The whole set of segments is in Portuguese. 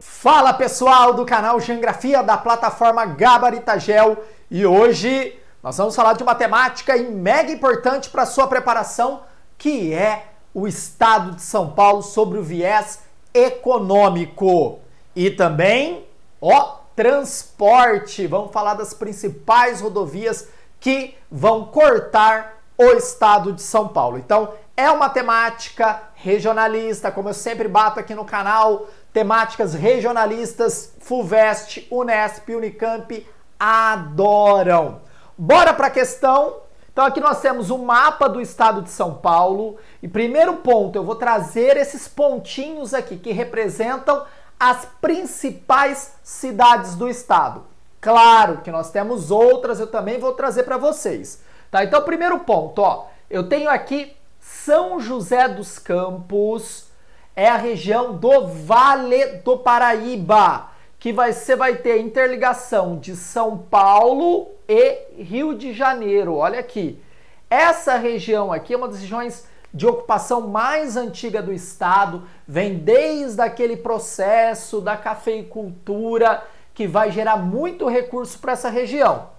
Fala pessoal do canal Geografia da plataforma Gabaritagel e hoje nós vamos falar de uma temática mega importante para sua preparação, que é o estado de São Paulo sobre o viés econômico e também, ó, transporte. Vamos falar das principais rodovias que vão cortar o estado de São Paulo. Então, é uma temática regionalista, como eu sempre bato aqui no canal, temáticas regionalistas, FUVEST, Unesp, Unicamp adoram. Bora para a questão? Então aqui nós temos o um mapa do estado de São Paulo e primeiro ponto, eu vou trazer esses pontinhos aqui que representam as principais cidades do estado. Claro que nós temos outras, eu também vou trazer para vocês. Tá? Então, primeiro ponto, ó, eu tenho aqui São José dos Campos, é a região do Vale do Paraíba, que vai, você vai ter interligação de São Paulo e Rio de Janeiro. Olha aqui. Essa região aqui é uma das regiões de ocupação mais antiga do estado, vem desde aquele processo da cafeicultura que vai gerar muito recurso para essa região.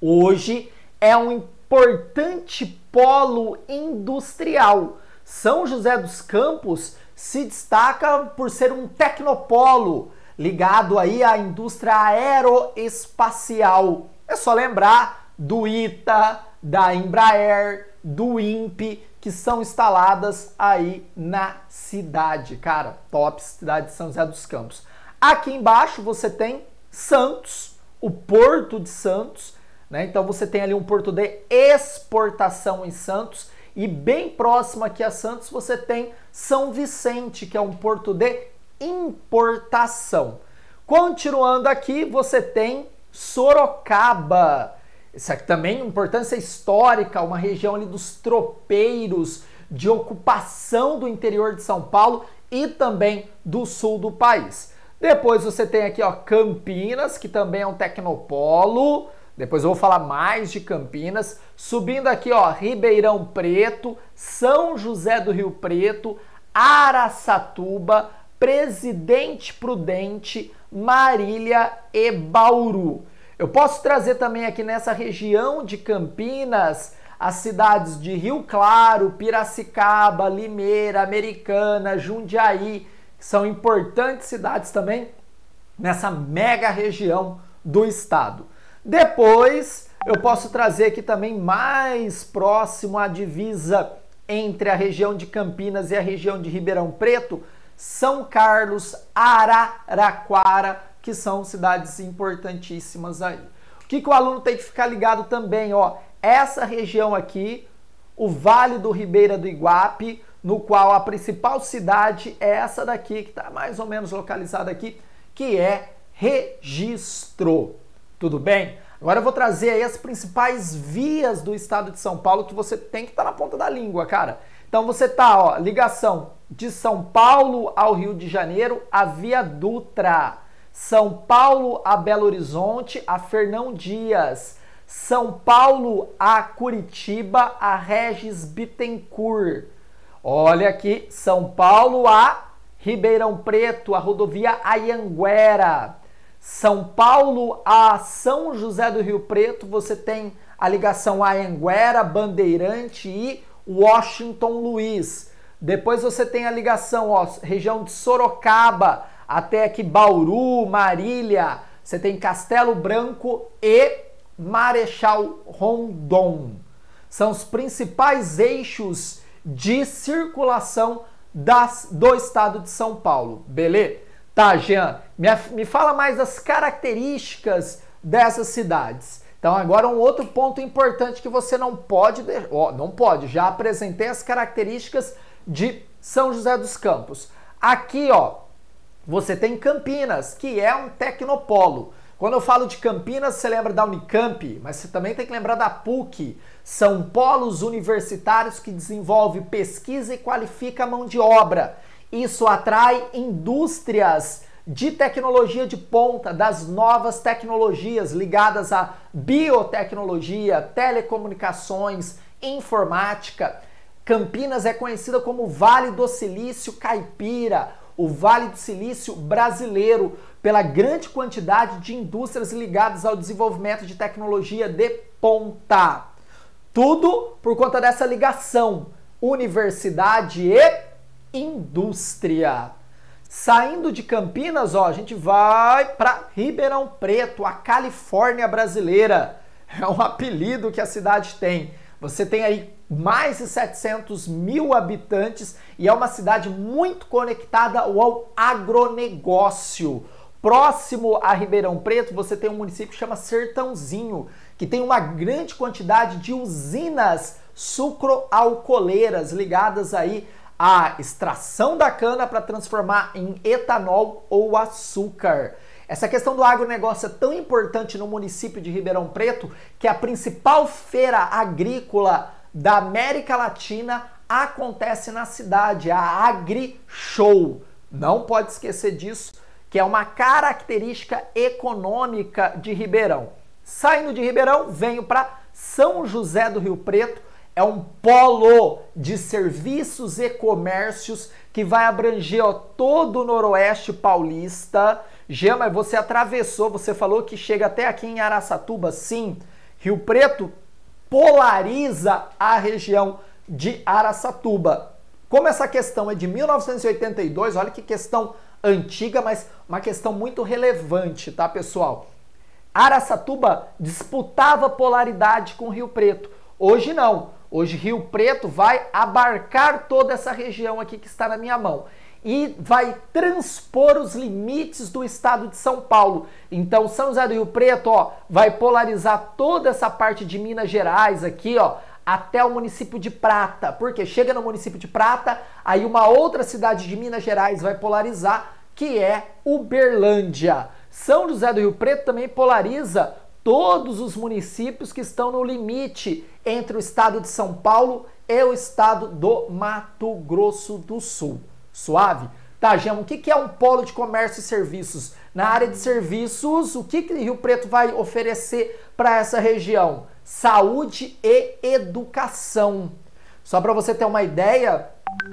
Hoje é um importante polo industrial. São José dos Campos se destaca por ser um tecnopolo ligado aí à indústria aeroespacial. É só lembrar do ITA, da Embraer, do INPE, que são instaladas aí na cidade. Cara, top cidade de São José dos Campos. Aqui embaixo você tem Santos, o Porto de Santos, né? Então você tem ali um porto de exportação em Santos e bem próximo aqui a Santos você tem São Vicente, que é um porto de importação. Continuando aqui, você tem Sorocaba. Isso aqui também importância histórica, uma região ali dos tropeiros, de ocupação do interior de São Paulo e também do sul do país. Depois você tem aqui, ó, Campinas, que também é um tecnopolo. Depois eu vou falar mais de Campinas, subindo aqui, ó, Ribeirão Preto, São José do Rio Preto, Araçatuba, Presidente Prudente, Marília e Bauru. Eu posso trazer também aqui nessa região de Campinas as cidades de Rio Claro, Piracicaba, Limeira, Americana, Jundiaí, que são importantes cidades também nessa mega região do estado. Depois, eu posso trazer aqui também mais próximo à divisa entre a região de Campinas e a região de Ribeirão Preto, São Carlos, Araraquara, que são cidades importantíssimas aí. O que, que o aluno tem que ficar ligado também, ó? Essa região aqui, o Vale do Ribeira do Iguape, no qual a principal cidade é essa daqui, que está mais ou menos localizada aqui, que é Registro. Tudo bem? Agora eu vou trazer aí as principais vias do estado de São Paulo que você tem que estar tá na ponta da língua, cara. Então você tá, ó, ligação de São Paulo ao Rio de Janeiro, a Via Dutra. São Paulo a Belo Horizonte, a Fernão Dias. São Paulo a Curitiba, a Regis Bittencourt. Olha aqui, São Paulo a Ribeirão Preto, a rodovia Ayanguera. São Paulo a São José do Rio Preto, você tem a ligação a Anguera, Bandeirante e Washington Luiz. Depois você tem a ligação, ó, região de Sorocaba até aqui Bauru, Marília. Você tem Castelo Branco e Marechal Rondon. São os principais eixos de circulação das, do estado de São Paulo, beleza? Tá, Jean, me, me fala mais das características dessas cidades. Então, agora um outro ponto importante que você não pode. ó, não pode, já apresentei as características de São José dos Campos. Aqui, ó, você tem Campinas, que é um tecnopolo. Quando eu falo de Campinas, você lembra da Unicamp, mas você também tem que lembrar da PUC. São polos universitários que desenvolve pesquisa e qualifica a mão de obra. Isso atrai indústrias de tecnologia de ponta, das novas tecnologias ligadas à biotecnologia, telecomunicações, informática. Campinas é conhecida como Vale do Silício Caipira, o Vale do Silício brasileiro, pela grande quantidade de indústrias ligadas ao desenvolvimento de tecnologia de ponta. Tudo por conta dessa ligação universidade e indústria. Saindo de Campinas, ó, a gente vai para Ribeirão Preto, a Califórnia brasileira. É um apelido que a cidade tem. Você tem aí mais de 700 mil habitantes e é uma cidade muito conectada ao agronegócio. Próximo a Ribeirão Preto, você tem um município que chama Sertãozinho, que tem uma grande quantidade de usinas sucroalcooleiras ligadas aí a extração da cana para transformar em etanol ou açúcar. Essa questão do agronegócio é tão importante no município de Ribeirão Preto que a principal feira agrícola da América Latina acontece na cidade, a Agri Show. Não pode esquecer disso, que é uma característica econômica de Ribeirão. Saindo de Ribeirão, venho para São José do Rio Preto, é um polo de serviços e comércios que vai abranger ó, todo o Noroeste paulista. Gema, você atravessou, você falou que chega até aqui em Araçatuba, sim. Rio Preto polariza a região de Araçatuba. Como essa questão é de 1982, olha que questão antiga, mas uma questão muito relevante, tá, pessoal? Araçatuba disputava polaridade com Rio Preto. Hoje não. Hoje Rio Preto vai abarcar toda essa região aqui que está na minha mão e vai transpor os limites do estado de São Paulo. Então São José do Rio Preto, ó, vai polarizar toda essa parte de Minas Gerais aqui, ó, até o município de Prata. Porque chega no município de Prata, aí uma outra cidade de Minas Gerais vai polarizar, que é Uberlândia. São José do Rio Preto também polariza todos os municípios que estão no limite entre o estado de São Paulo e o estado do Mato Grosso do Sul. Suave? Tá, Gema, o que é um polo de comércio e serviços? Na área de serviços, o que Rio Preto vai oferecer para essa região? Saúde e educação. Só para você ter uma ideia,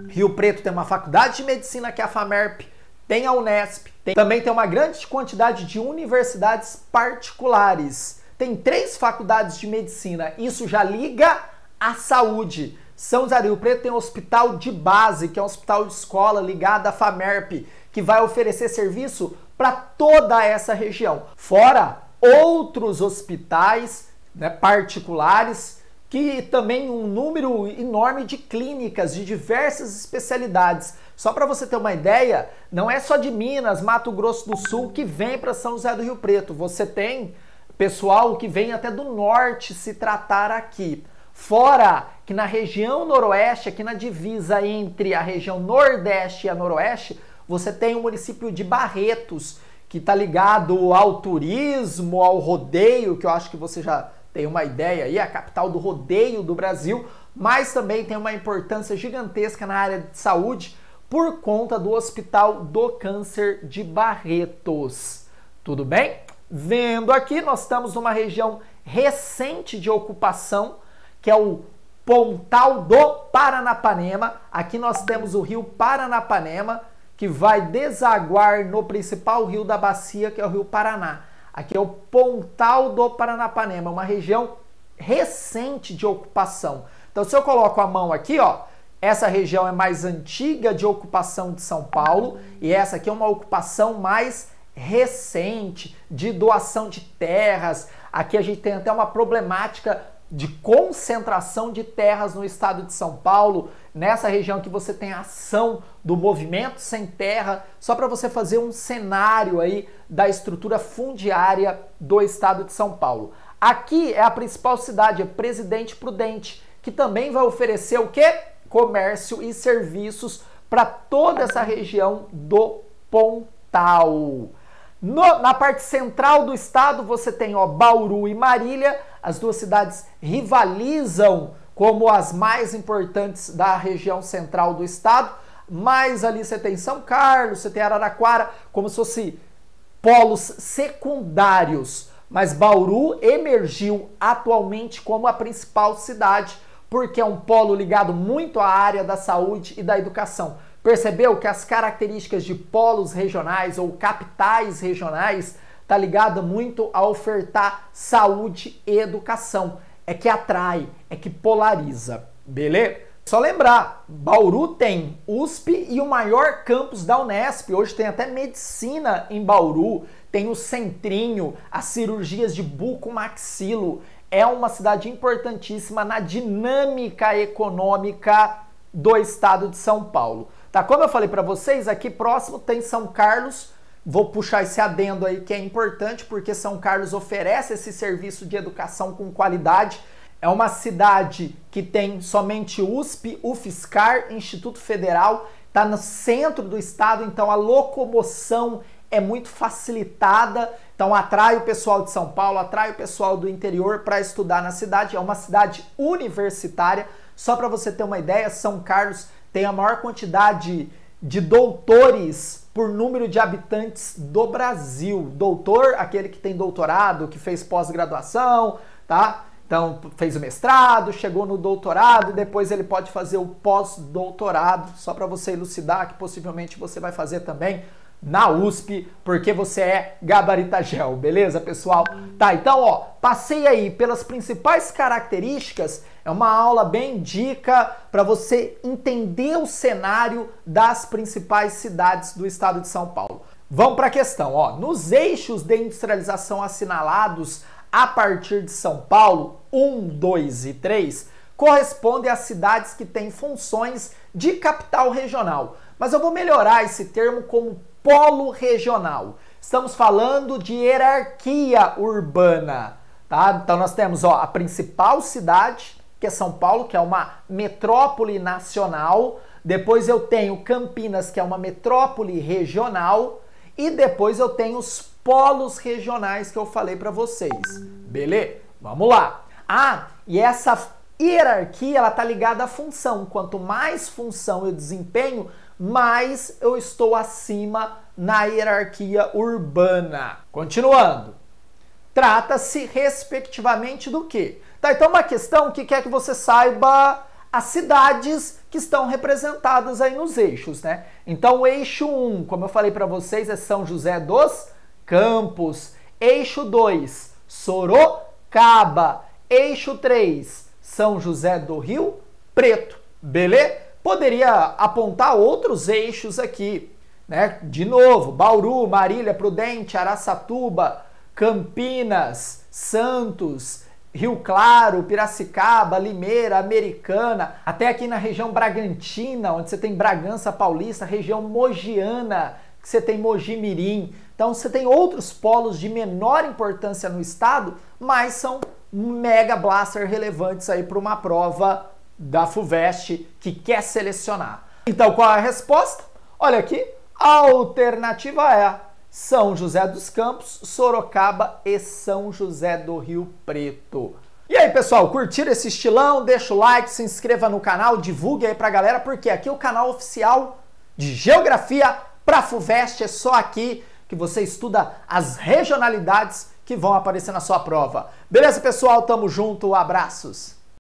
Rio Preto tem uma faculdade de medicina que é a FAMERP, tem a Unesp, tem... também tem uma grande quantidade de universidades particulares. Tem três faculdades de medicina. Isso já liga à saúde. São José do Preto tem um hospital de base, que é um hospital de escola ligado à FAMERP, que vai oferecer serviço para toda essa região. Fora outros hospitais né, particulares que também um número enorme de clínicas de diversas especialidades. Só para você ter uma ideia, não é só de Minas, Mato Grosso do Sul que vem para São José do Rio Preto. Você tem pessoal que vem até do norte se tratar aqui. Fora que na região noroeste, aqui na divisa entre a região nordeste e a noroeste, você tem o município de Barretos, que está ligado ao turismo, ao rodeio, que eu acho que você já tem uma ideia aí, a capital do rodeio do Brasil, mas também tem uma importância gigantesca na área de saúde, por conta do Hospital do Câncer de Barretos. Tudo bem? Vendo aqui, nós estamos numa região recente de ocupação, que é o Pontal do Paranapanema. Aqui nós temos o rio Paranapanema, que vai desaguar no principal rio da bacia, que é o rio Paraná. Aqui é o Pontal do Paranapanema, uma região recente de ocupação. Então, se eu coloco a mão aqui, ó, essa região é mais antiga de ocupação de São Paulo e essa aqui é uma ocupação mais recente de doação de terras. Aqui a gente tem até uma problemática de concentração de terras no estado de São Paulo, nessa região que você tem a ação do movimento sem terra, só para você fazer um cenário aí da estrutura fundiária do estado de São Paulo. Aqui é a principal cidade, é Presidente Prudente, que também vai oferecer o quê? comércio e serviços para toda essa região do Pontal. No, na parte central do estado, você tem ó, Bauru e Marília, as duas cidades rivalizam como as mais importantes da região central do estado. Mas ali você tem São Carlos, você tem Araraquara, como se fosse polos secundários. Mas Bauru emergiu atualmente como a principal cidade porque é um polo ligado muito à área da saúde e da educação. Percebeu que as características de polos regionais ou capitais regionais está ligada muito a ofertar saúde e educação. É que atrai, é que polariza, beleza? Só lembrar, Bauru tem USP e o maior campus da Unesp. Hoje tem até medicina em Bauru, tem o centrinho, as cirurgias de buco maxilo é uma cidade importantíssima na dinâmica econômica do estado de São Paulo. Tá? Como eu falei para vocês, aqui próximo tem São Carlos. Vou puxar esse adendo aí que é importante porque São Carlos oferece esse serviço de educação com qualidade. É uma cidade que tem somente USP, UFSCar, Instituto Federal, está no centro do estado, então a locomoção é muito facilitada então atrai o pessoal de São Paulo, atrai o pessoal do interior para estudar na cidade. É uma cidade universitária. Só para você ter uma ideia, São Carlos tem a maior quantidade de doutores por número de habitantes do Brasil. Doutor, aquele que tem doutorado, que fez pós-graduação, tá? Então, fez o mestrado, chegou no doutorado, depois ele pode fazer o pós-doutorado, só para você elucidar que possivelmente você vai fazer também na USP, porque você é gabaritagel, beleza, pessoal? Tá, então, ó, passei aí pelas principais características, é uma aula bem dica para você entender o cenário das principais cidades do estado de São Paulo. Vamos para a questão, ó. Nos eixos de industrialização assinalados a partir de São Paulo, 1, 2 e 3, correspondem às cidades que têm funções de capital regional. Mas eu vou melhorar esse termo como polo regional. Estamos falando de hierarquia urbana, tá? Então nós temos, ó, a principal cidade, que é São Paulo, que é uma metrópole nacional. Depois eu tenho Campinas, que é uma metrópole regional, e depois eu tenho os polos regionais que eu falei para vocês. Beleza? Vamos lá. Ah, e essa hierarquia ela tá ligada à função. Quanto mais função eu desempenho, mas eu estou acima na hierarquia urbana. Continuando. Trata-se, respectivamente, do quê? Tá, então, uma questão que quer que você saiba as cidades que estão representadas aí nos eixos, né? Então, o eixo 1, como eu falei para vocês, é São José dos Campos. Eixo 2, Sorocaba. Eixo 3, São José do Rio Preto. Beleza? Poderia apontar outros eixos aqui, né? De novo, Bauru, Marília, Prudente, Araçatuba, Campinas, Santos, Rio Claro, Piracicaba, Limeira, Americana, até aqui na região Bragantina, onde você tem Bragança Paulista, região Mogiana, que você tem Mogi Mirim. Então você tem outros polos de menor importância no estado, mas são mega blaster relevantes aí para uma prova da FUVEST que quer selecionar. Então, qual é a resposta? Olha aqui, a alternativa é São José dos Campos, Sorocaba e São José do Rio Preto. E aí, pessoal, curtiram esse estilão? Deixa o like, se inscreva no canal, divulgue aí pra galera, porque aqui é o canal oficial de Geografia pra FUVEST, é só aqui que você estuda as regionalidades que vão aparecer na sua prova. Beleza, pessoal? Tamo junto, abraços!